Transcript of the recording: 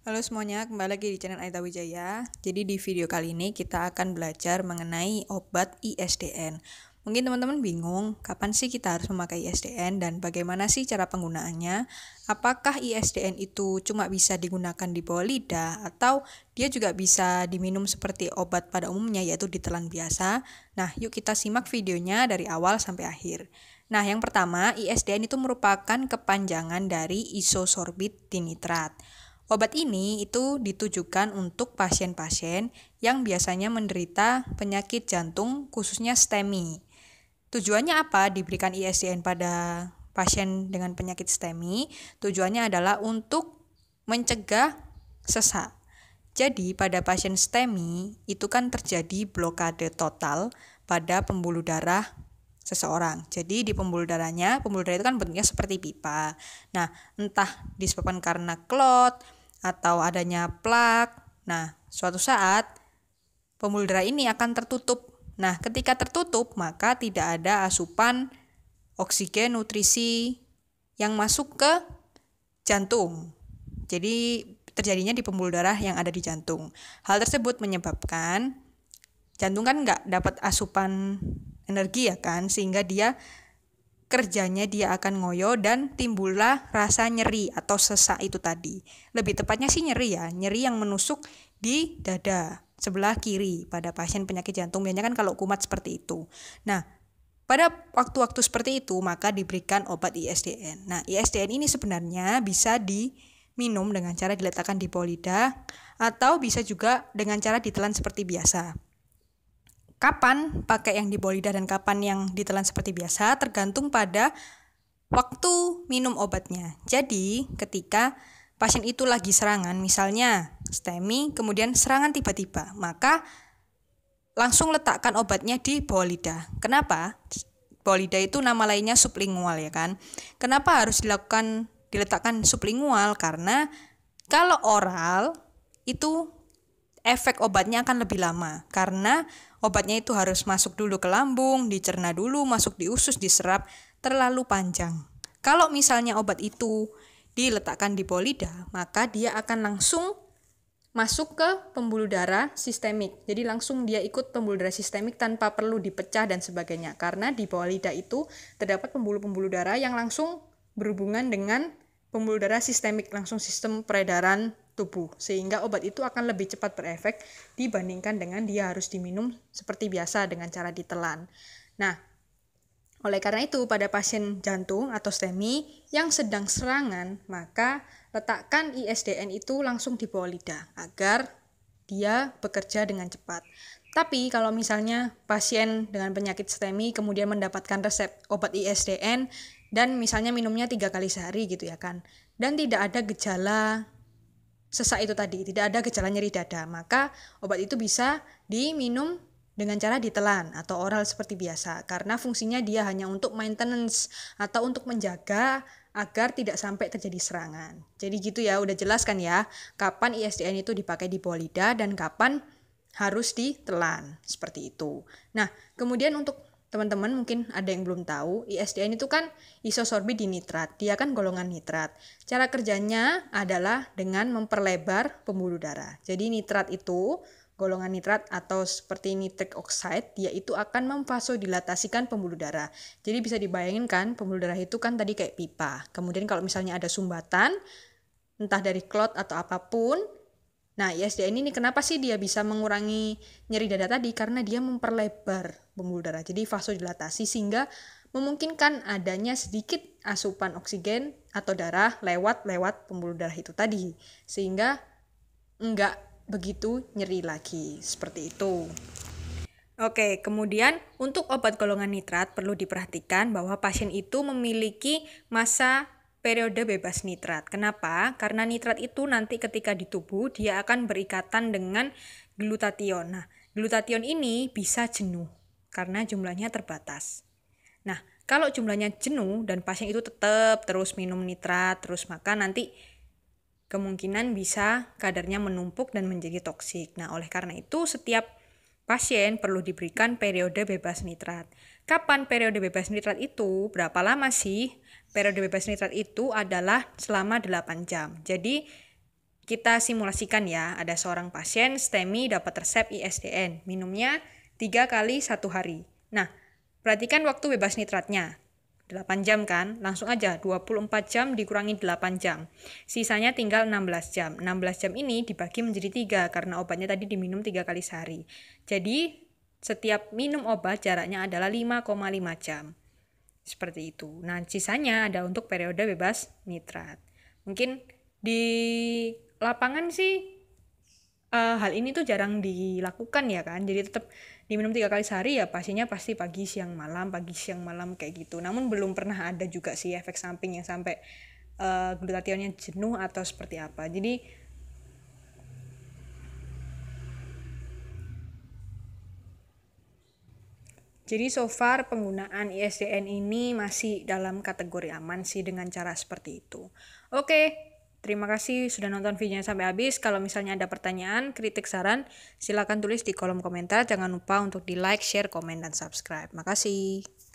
Halo semuanya, kembali lagi di channel Aita Wijaya. Jadi di video kali ini kita akan belajar mengenai obat ISDN. Mungkin teman-teman bingung, kapan sih kita harus memakai ISDN dan bagaimana sih cara penggunaannya? Apakah ISDN itu cuma bisa digunakan di bawah lidah atau dia juga bisa diminum seperti obat pada umumnya yaitu ditelan biasa? Nah, yuk kita simak videonya dari awal sampai akhir. Nah, yang pertama, ISDN itu merupakan kepanjangan dari isosorbit dinitrat. Obat ini itu ditujukan untuk pasien-pasien yang biasanya menderita penyakit jantung khususnya STEMI. Tujuannya apa diberikan ISDN pada pasien dengan penyakit STEMI? Tujuannya adalah untuk mencegah sesak. Jadi pada pasien STEMI itu kan terjadi blokade total pada pembuluh darah seseorang. Jadi di pembuluh darahnya, pembuluh darah itu kan bentuknya seperti pipa. Nah, entah disebabkan karena klot, atau adanya plak. Nah, suatu saat pembuluh darah ini akan tertutup. Nah, ketika tertutup, maka tidak ada asupan oksigen, nutrisi yang masuk ke jantung. Jadi, terjadinya di pembuluh darah yang ada di jantung. Hal tersebut menyebabkan jantung kan nggak dapat asupan energi ya kan, sehingga dia kerjanya dia akan ngoyo dan timbullah rasa nyeri atau sesak itu tadi. Lebih tepatnya sih nyeri ya, nyeri yang menusuk di dada sebelah kiri pada pasien penyakit jantung biasanya kan kalau kumat seperti itu. Nah, pada waktu-waktu seperti itu maka diberikan obat ISDN. Nah, ISDN ini sebenarnya bisa diminum dengan cara diletakkan di polida atau bisa juga dengan cara ditelan seperti biasa. Kapan pakai yang di bolidah dan kapan yang ditelan seperti biasa tergantung pada waktu minum obatnya. Jadi, ketika pasien itu lagi serangan, misalnya STEMI, kemudian serangan tiba-tiba, maka langsung letakkan obatnya di bawah lidah. Kenapa? Bawah lidah itu nama lainnya sublingual ya kan. Kenapa harus dilakukan diletakkan sublingual? Karena kalau oral itu efek obatnya akan lebih lama karena obatnya itu harus masuk dulu ke lambung, dicerna dulu, masuk di usus, diserap terlalu panjang. Kalau misalnya obat itu diletakkan di polida, maka dia akan langsung masuk ke pembuluh darah sistemik. Jadi langsung dia ikut pembuluh darah sistemik tanpa perlu dipecah dan sebagainya. Karena di bawah itu terdapat pembuluh-pembuluh darah yang langsung berhubungan dengan pembuluh darah sistemik, langsung sistem peredaran tubuh sehingga obat itu akan lebih cepat berefek dibandingkan dengan dia harus diminum seperti biasa dengan cara ditelan. Nah, oleh karena itu, pada pasien jantung atau STEMI yang sedang serangan, maka letakkan ISDN itu langsung di bawah lidah agar dia bekerja dengan cepat. Tapi kalau misalnya pasien dengan penyakit STEMI kemudian mendapatkan resep obat ISDN dan misalnya minumnya tiga kali sehari gitu ya kan, dan tidak ada gejala sesak itu tadi, tidak ada gejala nyeri dada, maka obat itu bisa diminum dengan cara ditelan atau oral seperti biasa karena fungsinya dia hanya untuk maintenance atau untuk menjaga agar tidak sampai terjadi serangan. Jadi gitu ya, udah jelaskan ya kapan ISDN itu dipakai di bawah dan kapan harus ditelan seperti itu. Nah, kemudian untuk teman-teman mungkin ada yang belum tahu, ISDN itu kan isosorbi dinitrat. Dia kan golongan nitrat. Cara kerjanya adalah dengan memperlebar pembuluh darah. Jadi nitrat itu golongan nitrat atau seperti nitric oxide, dia itu akan memfasodilatasikan pembuluh darah. Jadi bisa dibayangkan kan, pembuluh darah itu kan tadi kayak pipa. Kemudian kalau misalnya ada sumbatan, entah dari clot atau apapun, nah ISDN ini kenapa sih dia bisa mengurangi nyeri dada tadi? Karena dia memperlebar pembuluh darah. Jadi vasodilatasi sehingga memungkinkan adanya sedikit asupan oksigen atau darah lewat-lewat pembuluh darah itu tadi. Sehingga enggak begitu nyeri lagi. Seperti itu. Oke, kemudian untuk obat golongan nitrat perlu diperhatikan bahwa pasien itu memiliki masa periode bebas nitrat. Kenapa? Karena nitrat itu nanti ketika di tubuh dia akan berikatan dengan glutation. Nah, glutation ini bisa jenuh karena jumlahnya terbatas. Nah, kalau jumlahnya jenuh dan pasien itu tetap terus minum nitrat, terus makan, nanti kemungkinan bisa kadarnya menumpuk dan menjadi toksik. Nah, oleh karena itu setiap pasien perlu diberikan periode bebas nitrat. Kapan periode bebas nitrat itu? Berapa lama sih? Periode bebas nitrat itu adalah selama 8 jam. Jadi kita simulasikan ya, ada seorang pasien STEMI dapat resep ISDN. Minumnya 3 kali 1 hari. Nah, perhatikan waktu bebas nitratnya. 8 jam kan? Langsung aja 24 jam dikurangi 8 jam. Sisanya tinggal 16 jam. 16 jam ini dibagi menjadi 3 karena obatnya tadi diminum 3 kali sehari. Jadi setiap minum obat jaraknya adalah 5,5 jam. Seperti itu. Nah, sisanya ada untuk periode bebas nitrat. Mungkin di lapangan sih uh, hal ini tuh jarang dilakukan ya kan jadi tetap diminum tiga kali sehari ya pastinya pasti pagi siang malam pagi siang malam kayak gitu namun belum pernah ada juga sih efek samping yang sampai uh, eh, glutationnya jenuh atau seperti apa jadi Jadi so far penggunaan ISDN ini masih dalam kategori aman sih dengan cara seperti itu. Oke, Terima kasih sudah nonton videonya sampai habis. Kalau misalnya ada pertanyaan, kritik, saran, silakan tulis di kolom komentar. Jangan lupa untuk di like, share, komen, dan subscribe. Makasih.